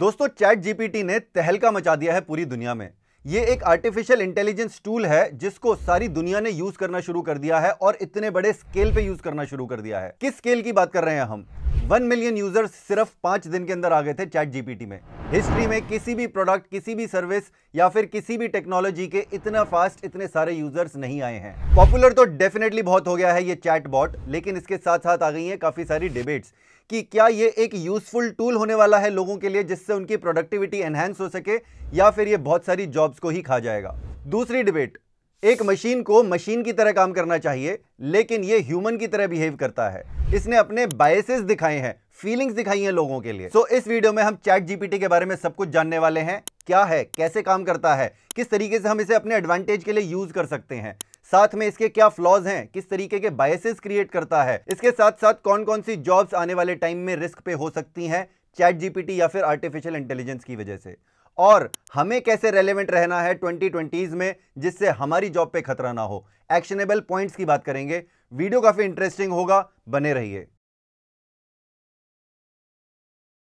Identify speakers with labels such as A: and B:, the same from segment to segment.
A: दोस्तों chat GPT ने तहलका मचा दिया है पूरी दुनिया में ये एक आर्टिफिशियल इंटेलिजेंस टूल है जिसको सारी दुनिया ने यूज करना शुरू कर दिया है और इतने बड़े स्केल पे यूज करना शुरू कर दिया है किस स्केल की बात कर रहे हैं हम वन मिलियन यूजर्स सिर्फ पांच दिन के अंदर आ गए थे चैट जीपीटी में हिस्ट्री में किसी भी प्रोडक्ट किसी भी सर्विस या फिर किसी भी टेक्नोलॉजी के इतना फास्ट इतने सारे यूजर्स नहीं आए हैं पॉपुलर तो डेफिनेटली बहुत हो गया है ये चैट बॉट लेकिन इसके साथ साथ आ गई है काफी सारी डिबेट्स कि क्या ये एक यूजफुल टूल होने वाला है लोगों के लिए जिससे उनकी प्रोडक्टिविटी एनहेंस हो सके या फिर ये बहुत सारी जॉब्स को ही खा जाएगा दूसरी डिबेट एक मशीन को मशीन की तरह काम करना चाहिए लेकिन ये ह्यूमन की तरह बिहेव करता है इसने अपने बायसेस दिखाए हैं फीलिंग्स दिखाई हैं लोगों के लिए सो so, इस वीडियो में हम चैट जीपीटी के बारे में सब कुछ जानने वाले हैं क्या है कैसे काम करता है किस तरीके से हम इसे अपने एडवांटेज के लिए यूज कर सकते हैं साथ में इसके क्या फ्लॉज हैं किस तरीके के बायसेस क्रिएट करता है इसके साथ साथ कौन कौन सी जॉब्स आने वाले टाइम में रिस्क पे हो सकती हैं चैट जीपीटी या फिर आर्टिफिशियल इंटेलिजेंस की वजह से और हमें कैसे रेलेवेंट रहना है ट्वेंटी में जिससे हमारी जॉब पे खतरा ना हो एक्शनेबल पॉइंट्स की बात करेंगे वीडियो काफ़ी इंटरेस्टिंग होगा बने रहिए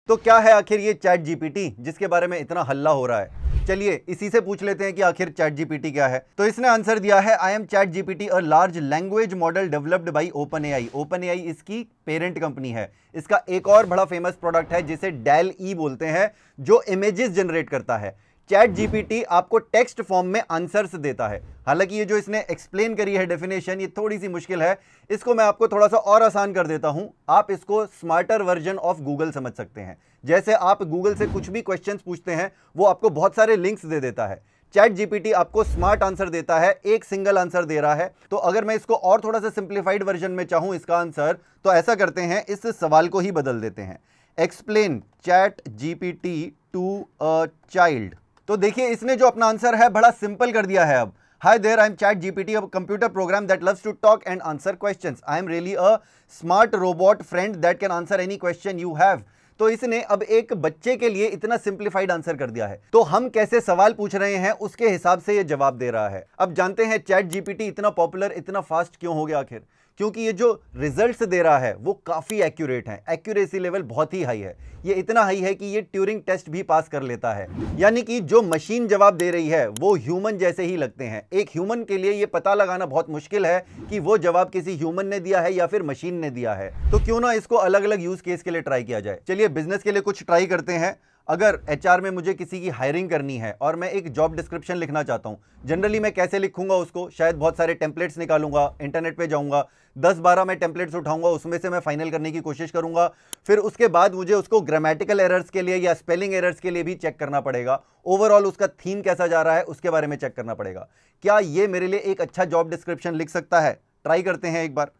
A: तो क्या है आखिर ये चैट जीपीटी जिसके बारे में इतना हल्ला हो रहा है चलिए इसी से पूछ लेते हैं कि आखिर चैट जीपीटी क्या है तो इसने आंसर दिया है I am ChatGPT a large language model developed by OpenAI OpenAI इसकी पेरेंट कंपनी है इसका एक और बड़ा फेमस प्रोडक्ट है जिसे डेल ई e बोलते हैं जो इमेजेस जनरेट करता है चैट जीपीटी आपको टेक्स्ट फॉर्म में आंसर्स देता है हालांकि ये जो इसने एक्सप्लेन करी है डेफिनेशन ये थोड़ी सी मुश्किल है इसको मैं आपको थोड़ा सा और आसान कर देता हूं आप इसको स्मार्टर वर्जन ऑफ गूगल समझ सकते हैं जैसे आप गूगल से कुछ भी क्वेश्चन पूछते हैं वो आपको बहुत सारे लिंक्स दे देता है चैट जीपीटी आपको स्मार्ट आंसर देता है एक सिंगल आंसर दे रहा है तो अगर मैं इसको और थोड़ा सा सिंप्लीफाइड वर्जन में चाहूँ इसका आंसर तो ऐसा करते हैं इस सवाल को ही बदल देते हैं explain ChatGPT to a child तो देखिए इसने जो अपना आंसर है बड़ा सिंपल कर दिया है अब Hi there, I'm ChatGPT, computer program that loves to talk and answer question I am really a smart robot friend that can answer any question you have तो इसने अब एक बच्चे के लिए इतना सिंप्लीफाइड आंसर कर दिया है तो हम कैसे सवाल पूछ रहे हैं उसके हिसाब से ये जवाब दे रहा है अब जानते हैं चैट जीपीटी इतना पॉपुलर इतना फास्ट क्यों हो गया आखिर क्योंकि ये जो रिजल्ट्स दे रहा है वो काफ़ी एक्यूरेट हैं एक्यूरेसी लेवल बहुत ही हाई है ये इतना हाई है कि ये ट्यूरिंग टेस्ट भी पास कर लेता है यानी कि जो मशीन जवाब दे रही है वो ह्यूमन जैसे ही लगते हैं एक ह्यूमन के लिए ये पता लगाना बहुत मुश्किल है कि वो जवाब किसी ह्यूमन ने दिया है या फिर मशीन ने दिया है तो क्यों ना इसको अलग अलग यूज़ केस के लिए ट्राई किया जाए चलिए बिजनेस के लिए कुछ ट्राई करते हैं अगर एच में मुझे किसी की हायरिंग करनी है और मैं एक जॉब डिस्क्रिप्शन लिखना चाहता हूँ जनरली मैं कैसे लिखूंगा उसको शायद बहुत सारे टेम्पलेट्स निकालूंगा इंटरनेट पे जाऊंगा दस बारह मैं टेम्पलेट्स उठाऊंगा उसमें से मैं फाइनल करने की कोशिश करूंगा फिर उसके बाद मुझे उसको ग्रामेटिकल एरर्स के लिए या स्पेलिंग एरर्स के लिए भी चेक करना पड़ेगा ओवरऑल उसका थीम कैसा जा रहा है उसके बारे में चेक करना पड़ेगा क्या ये मेरे लिए एक अच्छा जॉब डिस्क्रिप्शन लिख सकता है ट्राई करते हैं एक बार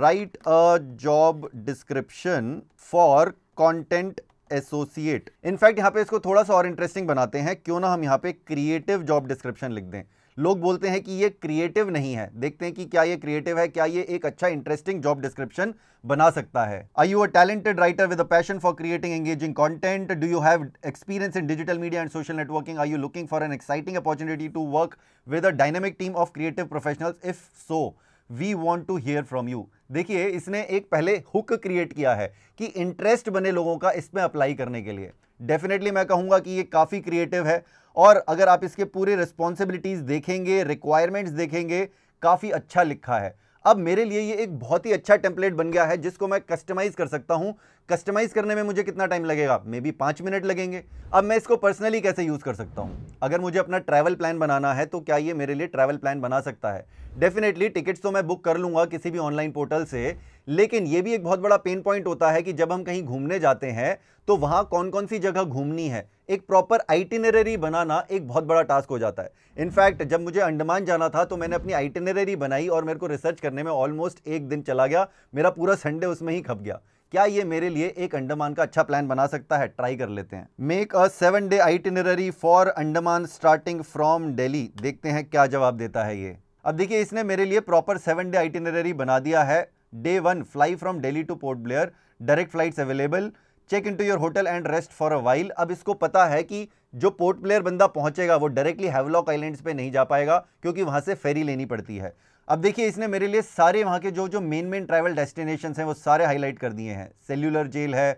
A: write a job description for content associate in fact यहाँ पे इसको थोड़ा सा और इंटरेस्टिंग बनाते हैं क्यों ना हम यहाँ पे क्रिएटिव जॉब डिस्क्रिप्शन लिख दें लोग बोलते हैं कि ये क्रिएटिव नहीं है देखते हैं कि क्या ये क्रिएटिव है क्या ये एक अच्छा इंटरेस्टिंग जॉब डिस्क्रिप्शन बना सकता है are you a talented writer with a passion for creating engaging content do you have experience in digital media and social networking are you looking for an exciting opportunity to work with a dynamic team of creative professionals if so we want to hear from you देखिए इसने एक पहले hook create किया है कि interest बने लोगों का इसमें अप्लाई करने के लिए डेफिनेटली मैं कहूंगा कि ये काफ़ी क्रिएटिव है और अगर आप इसके पूरे रिस्पॉन्सिबिलिटीज़ देखेंगे रिक्वायरमेंट्स देखेंगे काफ़ी अच्छा लिखा है अब मेरे लिए ये एक बहुत ही अच्छा टेम्पलेट बन गया है जिसको मैं कस्टमाइज़ कर सकता हूँ कस्टमाइज़ करने में मुझे कितना टाइम लगेगा मे बी पाँच मिनट लगेंगे अब मैं इसको पर्सनली कैसे यूज़ कर सकता हूँ अगर मुझे अपना ट्रैवल प्लान बनाना है तो क्या ये मेरे लिए ट्रैवल प्लान बना सकता है डेफिनेटली टिकट्स तो मैं बुक कर लूंगा किसी भी ऑनलाइन पोर्टल से लेकिन ये भी एक बहुत बड़ा पेन पॉइंट होता है कि जब हम कहीं घूमने जाते हैं तो वहाँ कौन कौन सी जगह घूमनी है एक प्रॉपर आइटिनरी बनाना एक बहुत बड़ा टास्क हो जाता है इनफैक्ट जब मुझे अंडमान जाना था तो मैंने अपनी आइटिनरी बनाई और मेरे को रिसर्च करने में ऑलमोस्ट एक दिन चला गया मेरा पूरा संडे उसमें ही खप गया क्या ये मेरे लिए एक अंडमान का अच्छा प्लान बना सकता है ट्राई कर लेते हैं make a seven day itinerary for Andaman starting from Delhi देखते हैं क्या जवाब देता है ये अब देखिए इसने मेरे लिए प्रॉपर सेवन डे आइटिनरी बना दिया है day one fly from Delhi to Port Blair direct flights available check in to your hotel and rest for a while अब इसको पता है कि जो पोर्ट ब्लेयर बंदा पहुंचेगा वो डायरेक्टली हैवलॉक आइलैंड्स पे नहीं जा पाएगा क्योंकि वहां से फेरी लेनी पड़ती है अब देखिए इसने मेरे लिए सारे वहां के जो जो मेन मेन ट्रैवल डेस्टिनेशन हैं वो सारे हाईलाइट कर दिए हैं सेल्यूलर जेल है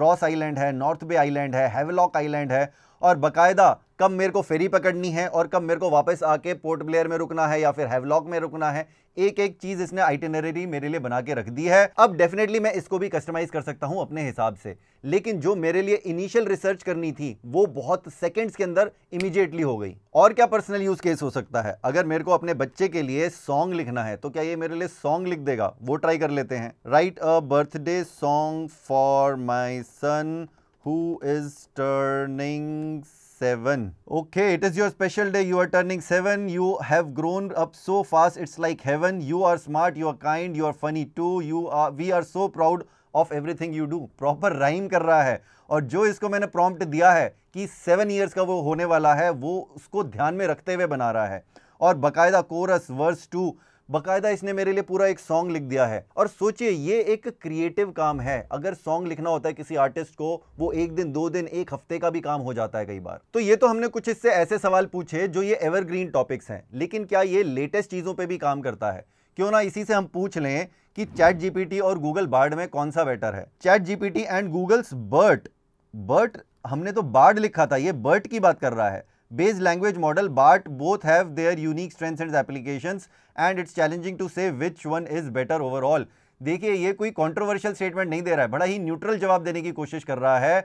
A: रॉस आइलैंड है नॉर्थ बे आइलैंड है हैवलॉक आइलैंड है और बाकायदा कब मेरे को फेरी पकड़नी है और कब मेरे को वापस आके पोर्ट ब्लेयर में रुकना है या फिर हैवलॉक में रुकना है एक एक चीज इसने आइटेनरी मेरे लिए बना के रख दी है अब डेफिनेटली मैं इसको भी कस्टमाइज कर सकता हूं अपने हिसाब से लेकिन जो मेरे लिए इनिशियल रिसर्च करनी थी वो बहुत सेकेंड्स के अंदर इमीजिएटली हो गई और क्या पर्सनल यूज केस हो सकता है अगर मेरे को अपने बच्चे के लिए सॉन्ग लिखना है तो क्या ये मेरे लिए सॉन्ग लिख देगा वो ट्राई कर लेते हैं write a birthday song for my son who is turning 7. Okay, it is your special day. You are turning 7. You have grown up so fast. It's like heaven. You are smart, you are kind, you are funny too. You are we are so proud of everything you do proper rhyme kar raha hai और जो इसको मैंने prompt दिया है कि seven years का वो होने वाला है वो उसको ध्यान में रखते हुए बना रहा है और बाकायदा कोरस वर्स टू बकायदा इसने मेरे लिए पूरा एक सॉन्ग लिख दिया है और सोचिए ये एक क्रिएटिव काम है अगर सॉन्ग लिखना होता है किसी आर्टिस्ट को वो एक दिन दो दिन एक हफ्ते का भी काम हो जाता है कई बार तो ये तो हमने कुछ इससे ऐसे सवाल पूछे जो ये एवरग्रीन टॉपिक्स हैं लेकिन क्या ये लेटेस्ट चीज़ों पर भी काम करता है क्यों ना इसी से हम पूछ लें कि चैट जीपीटी और गूगल बार्ड में कौन सा बेटर है ChatGPT and Google's Bert Bert हमने तो बार्ड लिखा था ये बर्ट की बात कर रहा है Bayes language model Bard both have their unique strength and application and it's challenging to say which one is better overall देखिए ये कोई कॉन्ट्रोवर्शियल स्टेटमेंट नहीं दे रहा है बड़ा ही न्यूट्रल जवाब देने की कोशिश कर रहा है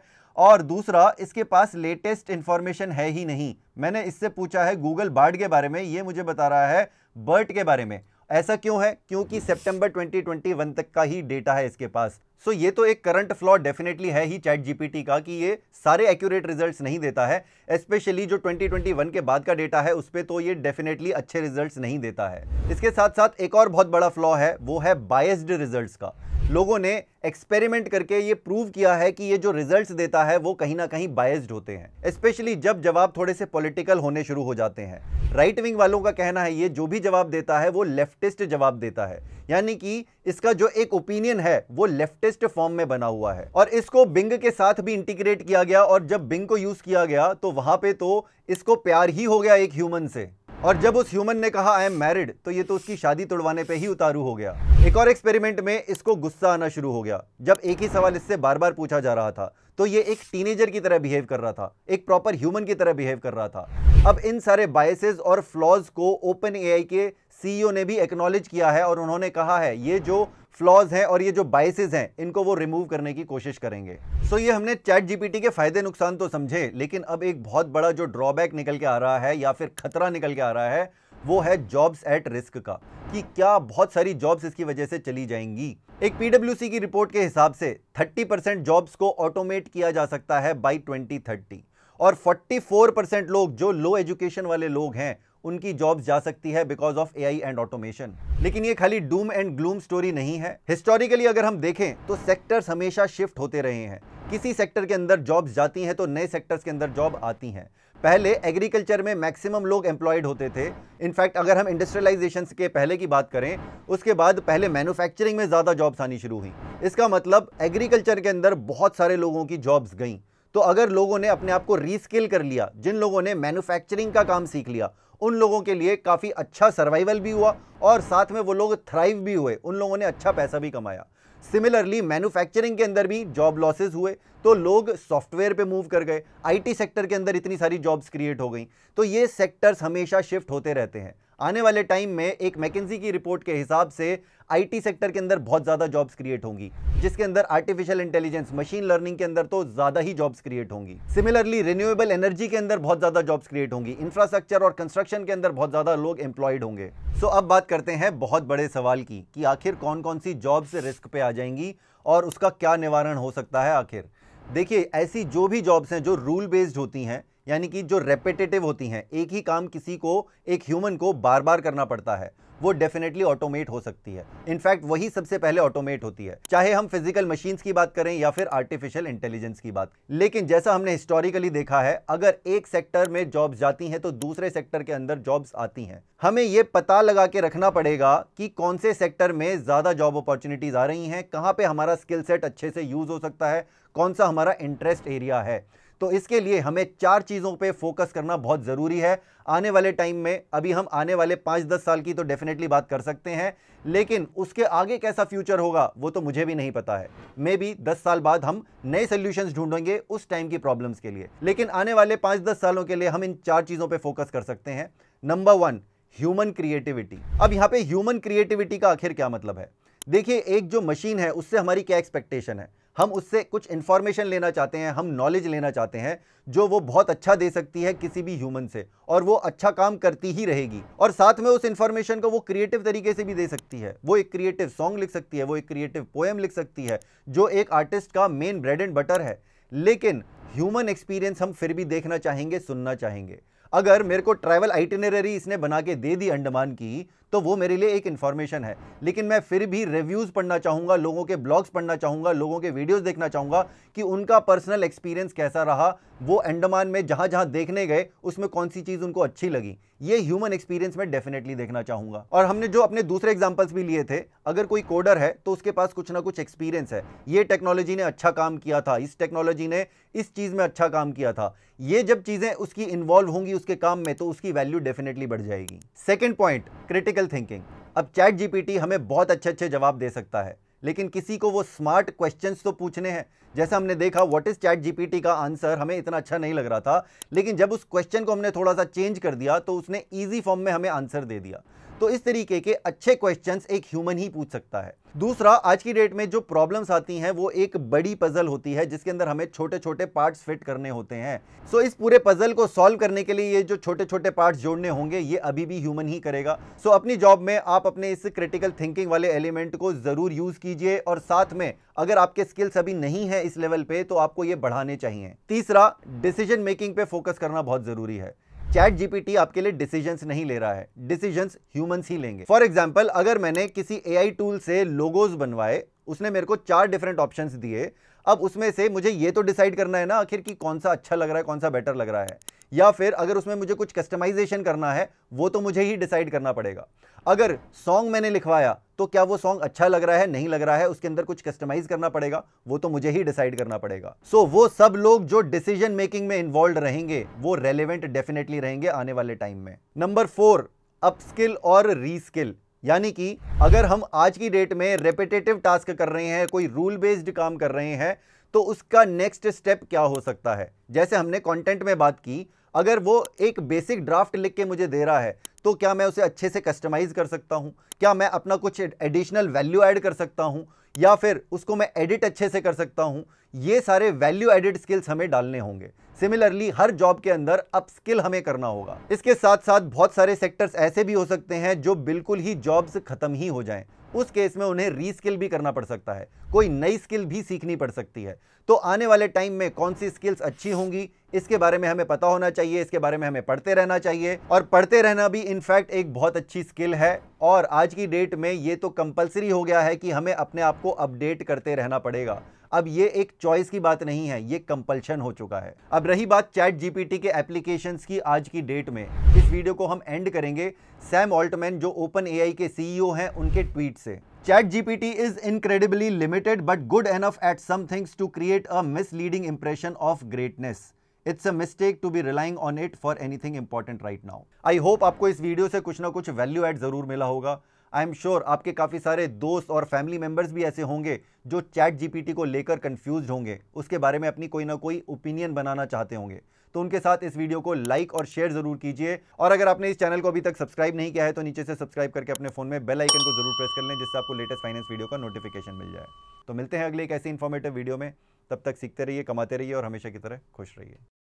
A: और दूसरा इसके पास लेटेस्ट इन्फॉर्मेशन है ही नहीं मैंने इससे पूछा है गूगल बार्ड के बारे में ये मुझे बता रहा है बर्ट के बारे में ऐसा क्यों है क्योंकि सितंबर 2021 तक का ही डेटा है इसके पास सो ये तो एक करंट फ्लॉ डेफिनेटली है ही चैट जीपीटी का कि ये सारे एक्यूरेट रिजल्ट्स नहीं देता है स्पेशली जो 2021 के बाद का डेटा है उस पर तो ये डेफिनेटली अच्छे रिजल्ट्स नहीं देता है इसके साथ साथ एक और बहुत बड़ा फ्लॉ है वो है बायस्ड रिजल्ट्स का लोगों ने एक्सपेरिमेंट करके ये प्रूव किया है कि ये जो रिजल्ट्स देता है वो कहीं ना कहीं बायस्ड होते हैं स्पेशली जब जवाब थोड़े से पॉलिटिकल होने शुरू हो जाते हैं राइट विंग वालों का कहना है ये जो भी जवाब देता है वो लेफ्टिस्ट जवाब देता है यानी कि इसका जो एक ओपिनियन है वो लेफ्ट लेटेस्ट फॉर्म में बना हुआ है और इसको बिंग के साथ भी इंटीग्रेट किया गया और जब बिंग को यूज किया गया तो वहां पे तो इसको प्यार ही हो गया एक ह्यूमन से और जब उस ह्यूमन ने कहा आई एम मैरिड तो ये तो उसकी शादी तोड़वाने पे ही उतारू हो गया एक और एक्सपेरिमेंट में इसको गुस्सा आना शुरू हो गया जब एक ही सवाल इससे बार बार पूछा जा रहा था तो ये एक टीनेजर की तरह बिहेव कर रहा था एक प्रॉपर ह्यूमन की तरह बिहेव कर रहा था अब इन सारे बायसेज और फ्लॉज को ओपन एआई के सीईओ e ने भी एक्नॉलेज किया है और उन्होंने कहा है ये जो फ्लॉज हैं और ये जो बाइसेज हैं इनको वो रिमूव करने की कोशिश करेंगे सो so, ये हमने चैट जीपीटी के फायदे नुकसान तो समझे लेकिन अब एक बहुत बड़ा जो ड्रॉबैक निकल के आ रहा है या फिर खतरा निकल के आ रहा है वो है जॉब्स एट रिस्क का कि क्या बहुत सारी जॉब्स इसकी वजह से चली जाएंगी एक पीडब्ल्यूसी की रिपोर्ट के हिसाब से 30 परसेंट जॉब्स को ऑटोमेट किया जा सकता है बाई 2030 और 44 परसेंट लोग जो लो एजुकेशन वाले लोग हैं उनकी जॉब्स जा सकती है because of AI and automation लेकिन ये खाली डूम एंड ग्लूम स्टोरी नहीं है हिस्टोरिकली अगर हम देखें तो सेक्टर्स हमेशा शिफ्ट होते रहे हैं किसी सेक्टर के अंदर जॉब्स जाती हैं तो नए सेक्टर्स के अंदर जॉब आती हैं पहले एग्रीकल्चर में मैक्सिमम लोग एम्प्लॉयड होते थे इनफैक्ट अगर हम इंडस्ट्रियलाइजेशन के पहले की बात करें उसके बाद पहले मैन्युफैक्चरिंग में ज़्यादा जॉब्स आनी शुरू हुई इसका मतलब एग्रीकल्चर के अंदर बहुत सारे लोगों की जॉब्स गई तो अगर लोगों ने अपने आप को रीस्किल कर लिया जिन लोगों ने मैन्युफैक्चरिंग का काम सीख लिया उन लोगों के लिए काफ़ी अच्छा सर्वाइवल भी हुआ और साथ में वो लोग थ्राइव भी हुए उन लोगों ने अच्छा पैसा भी कमाया सिमिलरली मैन्युफैक्चरिंग के अंदर भी जॉब लॉसेस हुए तो लोग सॉफ्टवेयर पे मूव कर गए आईटी सेक्टर के अंदर इतनी सारी जॉब्स क्रिएट हो गई तो ये सेक्टर्स हमेशा शिफ्ट होते रहते हैं आने वाले टाइम में एक मैकेजी की रिपोर्ट के हिसाब से आईटी सेक्टर के अंदर बहुत ज़्यादा जॉब्स क्रिएट होंगी जिसके अंदर आर्टिफिशियल इंटेलिजेंस मशीन लर्निंग के अंदर तो ज़्यादा ही जॉब्स क्रिएट होंगी सिमिलरली रिन्यूएबल एनर्जी के अंदर बहुत ज़्यादा जॉब्स क्रिएट होंगी इंफ्रास्ट्रक्चर और कंस्ट्रक्शन के अंदर बहुत ज़्यादा लोग एम्प्लॉयड होंगे सो so, अब बात करते हैं बहुत बड़े सवाल की कि आखिर कौन कौन सी जॉब्स रिस्क पे आ जाएंगी और उसका क्या निवारण हो सकता है आखिर देखिए ऐसी जो भी जॉब्स हैं जो रूल बेस्ड होती हैं यानी कि जो रेपिटेटिव होती हैं एक ही काम किसी को एक ह्यूमन को बार बार करना पड़ता है वो डेफिनेटली ऑटोमेट हो सकती है इनफैक्ट वही सबसे पहले ऑटोमेट होती है चाहे हम फिजिकल मशीन्स की बात करें या फिर आर्टिफिशियल इंटेलिजेंस की बात लेकिन जैसा हमने हिस्टोरिकली देखा है अगर एक सेक्टर में जॉब्स जाती हैं तो दूसरे सेक्टर के अंदर जॉब्स आती हैं हमें ये पता लगा के रखना पड़ेगा कि कौन से सेक्टर में ज़्यादा जॉब अपॉर्चुनिटीज़ आ रही हैं कहाँ पे हमारा स्किल सेट अच्छे से यूज़ हो सकता है कौन सा हमारा इंटरेस्ट एरिया है तो इसके लिए हमें चार चीज़ों पे फोकस करना बहुत ज़रूरी है आने वाले टाइम में अभी हम आने वाले पाँच दस साल की तो डेफिनेटली बात कर सकते हैं लेकिन उसके आगे कैसा फ्यूचर होगा वो तो मुझे भी नहीं पता है मे बी दस साल बाद हम नए सोल्यूशन ढूंढेंगे उस टाइम की प्रॉब्लम्स के लिए लेकिन आने वाले पाँच दस सालों के लिए हम इन चार चीज़ों पर फोकस कर सकते हैं नंबर वन ह्यूमन क्रिएटिविटी अब यहाँ पे ह्यूमन क्रिएटिविटी का आखिर क्या मतलब है देखिए एक जो मशीन है उससे हमारी क्या एक्सपेक्टेशन है हम उससे कुछ इन्फॉर्मेशन लेना चाहते हैं हम नॉलेज लेना चाहते हैं जो वो बहुत अच्छा दे सकती है किसी भी ह्यूमन से और वो अच्छा काम करती ही रहेगी और साथ में उस इन्फॉर्मेशन को वो क्रिएटिव तरीके से भी दे सकती है वो एक क्रिएटिव सॉन्ग लिख सकती है वो एक क्रिएटिव पोएम लिख सकती है जो एक आर्टिस्ट का मेन ब्रेड एंड बटर है लेकिन ह्यूमन एक्सपीरियंस हम फिर भी देखना चाहेंगे सुनना चाहेंगे अगर मेरे को ट्रैवल आइटिनरी इसने बना के दे दी अंडमान की तो वो मेरे लिए एक इन्फॉर्मेशन है लेकिन मैं फिर भी रिव्यूज़ पढ़ना चाहूँगा लोगों के ब्लॉग्स पढ़ना चाहूँगा लोगों के वीडियोज़ देखना चाहूँगा कि उनका पर्सनल एक्सपीरियंस कैसा रहा वो अंडमान में जहाँ जहाँ देखने गए उसमें कौन सी चीज़ उनको अच्छी लगी ये ह्यूमन एक्सपीरियंस में डेफिनेटली देखना चाहूँगा और हमने जो अपने दूसरे एग्जाम्पल्स भी लिए थे अगर कोई कोडर है तो उसके पास कुछ ना कुछ एक्सपीरियंस है ये टेक्नोलॉजी ने अच्छा काम किया था इस टेक्नोलॉजी ने इस चीज़ में अच्छा काम किया था ये जब चीज़ें उसकी इन्वॉल्व होंगी उसके काम में तो उसकी वैल्यू डेफिनेटली बढ़ जाएगी second point critical critical thinking अब चैट जीपीटी हमें बहुत अच्छे अच्छे जवाब दे सकता है लेकिन किसी को वो स्मार्ट क्वेश्चंस तो पूछने हैं जैसे हमने देखा व्हाट इज़ चैट जीपीटी का आंसर हमें इतना अच्छा नहीं लग रहा था लेकिन जब उस क्वेश्चन को हमने थोड़ा सा चेंज कर दिया तो उसने इजी फॉर्म में हमें आंसर दे दिया तो इस तरीके के अच्छे क्वेश्चंस एक ह्यूमन ही पूछ सकता है दूसरा आज की डेट में जो प्रॉब्लम्स आती हैं वो एक बड़ी पजल होती है जिसके अंदर हमें छोटे छोटे पार्ट्स फिट करने होते हैं सो so, इस पूरे पजल को सॉल्व करने के लिए ये जो छोटे छोटे पार्ट्स जोड़ने होंगे ये अभी भी ह्यूमन ही करेगा सो so, अपनी जॉब में आप अपने इस क्रिटिकल थिंकिंग वाले एलिमेंट को ज़रूर यूज़ कीजिए और साथ में अगर आपके स्किल्स अभी नहीं है इस लेवल पे तो आपको ये बढ़ाने चाहिए तीसरा डिसीजन मेकिंग पे फोकस करना बहुत ज़रूरी है चैट जीपीटी आपके लिए डिसीजंस नहीं ले रहा है डिसीजंस ह्यूमंस ही लेंगे फॉर एग्जाम्पल अगर मैंने किसी एआई टूल से लोगोज बनवाए उसने मेरे को चार डिफरेंट ऑप्शंस दिए अब उसमें से मुझे ये तो डिसाइड करना है ना आखिर कि कौन सा अच्छा लग रहा है कौन सा बेटर लग रहा है या फिर अगर उसमें मुझे कुछ कस्टमाइजेशन करना है वो तो मुझे ही डिसाइड करना पड़ेगा अगर सॉन्ग मैंने लिखवाया तो क्या वो सॉन्ग अच्छा लग रहा है नहीं लग रहा है उसके अंदर कुछ कस्टमाइज करना पड़ेगा वो तो मुझे ही डिसाइड करना पड़ेगा सो so, वो सब लोग जो डिसीजन मेकिंग में इन्वॉल्व रहेंगे वो रेलिवेंट डेफिनेटली रहेंगे आने वाले टाइम में नंबर फोर अपस्किल और रीस्किल यानी कि अगर हम आज की डेट में रेपिटेटिव टास्क कर रहे हैं कोई रूल बेस्ड काम कर रहे हैं तो उसका नेक्स्ट स्टेप क्या हो सकता है जैसे हमने कंटेंट में बात की अगर वो एक बेसिक ड्राफ्ट लिख के मुझे दे रहा है तो क्या मैं उसे अच्छे से कस्टमाइज़ कर सकता हूँ क्या मैं अपना कुछ एडिशनल वैल्यू ऐड कर सकता हूँ या फिर उसको मैं एडिट अच्छे से कर सकता हूँ ये सारे वैल्यू एडिट स्किल्स हमें डालने होंगे सिमिलरली हर जॉब के अंदर अप स्किल हमें करना होगा इसके साथ साथ बहुत सारे सेक्टर्स ऐसे भी हो सकते हैं जो बिल्कुल ही जॉब्स खत्म ही हो जाएं उस केस में उन्हें रीस्किल भी करना पड़ सकता है कोई नई स्किल भी सीखनी पड़ सकती है तो आने वाले टाइम में कौन सी स्किल्स अच्छी होंगी इसके बारे में हमें पता होना चाहिए इसके बारे में हमें पढ़ते रहना चाहिए और पढ़ते रहना भी इनफैक्ट एक बहुत अच्छी स्किल है और आज की डेट में ये तो कंपलसरी हो गया है कि हमें अपने आप को अपडेट करते रहना पड़ेगा अब ये एक चॉइस की बात नहीं है ये कंपल्शन हो चुका है अब रही बात चैट जीपीटी के एप्लीकेशन की आज की डेट में इस वीडियो को हम एंड करेंगे सैम ऑल्टमैन जो ओपन ए के सीईओ e हैं उनके ट्वीट से ChatGPT is incredibly limited but good enough at some things to create a misleading impression of greatness it's a mistake to be relying on it for anything important right now I hope आपको इस video से कुछ ना कुछ value add जरूर मिला होगा I am sure आपके काफ़ी सारे दोस्त और फैमिली मेंबर्स भी ऐसे होंगे जो चैट जीपीटी को लेकर कंफ्यूज होंगे उसके बारे में अपनी कोई ना कोई ओपिनियन बनाना चाहते होंगे तो उनके साथ इस वीडियो को लाइक और शेयर जरूर कीजिए और अगर आपने इस चैनल को अभी तक सब्सक्राइब नहीं किया है तो नीचे से सब्सक्राइब करके अपने फोन में बेल आइकन को जरूर प्रेस कर लें जिससे आपको लेटेस्ट फाइनेंस वीडियो का नोटिफिकेशन मिल जाए तो मिलते हैं अगले एक ऐसे इन्फॉर्मेटिव वीडियो में तब तक सीखते रहिए कमाते रहिए और हमेशा की तरह खुश रहिए